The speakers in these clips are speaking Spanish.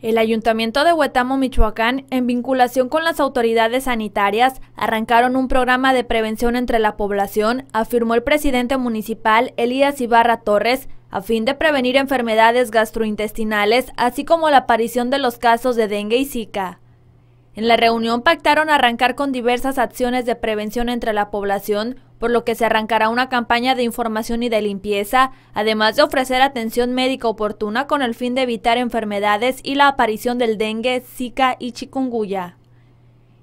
El Ayuntamiento de Huetamo, Michoacán, en vinculación con las autoridades sanitarias, arrancaron un programa de prevención entre la población, afirmó el presidente municipal Elías Ibarra Torres, a fin de prevenir enfermedades gastrointestinales, así como la aparición de los casos de dengue y zika. En la reunión pactaron arrancar con diversas acciones de prevención entre la población, por lo que se arrancará una campaña de información y de limpieza, además de ofrecer atención médica oportuna con el fin de evitar enfermedades y la aparición del dengue, zika y chikungunya.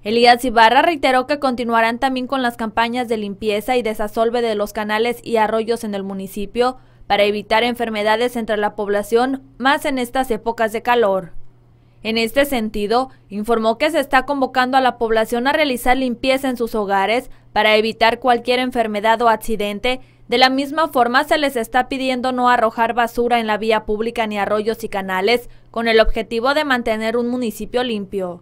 Elías Ibarra reiteró que continuarán también con las campañas de limpieza y desasolve de los canales y arroyos en el municipio para evitar enfermedades entre la población, más en estas épocas de calor. En este sentido, informó que se está convocando a la población a realizar limpieza en sus hogares para evitar cualquier enfermedad o accidente. De la misma forma, se les está pidiendo no arrojar basura en la vía pública ni arroyos y canales, con el objetivo de mantener un municipio limpio.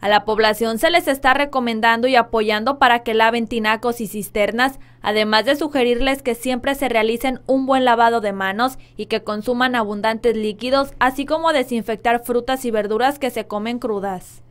A la población se les está recomendando y apoyando para que laven tinacos y cisternas, además de sugerirles que siempre se realicen un buen lavado de manos y que consuman abundantes líquidos, así como desinfectar frutas y verduras que se comen crudas.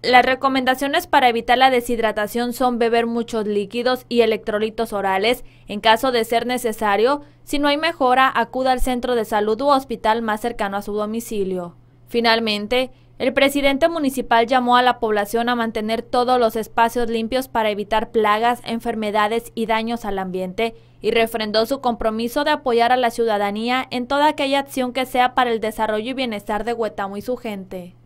Las recomendaciones para evitar la deshidratación son beber muchos líquidos y electrolitos orales en caso de ser necesario. Si no hay mejora, acuda al centro de salud u hospital más cercano a su domicilio. Finalmente, el presidente municipal llamó a la población a mantener todos los espacios limpios para evitar plagas, enfermedades y daños al ambiente y refrendó su compromiso de apoyar a la ciudadanía en toda aquella acción que sea para el desarrollo y bienestar de Huetamo y su gente.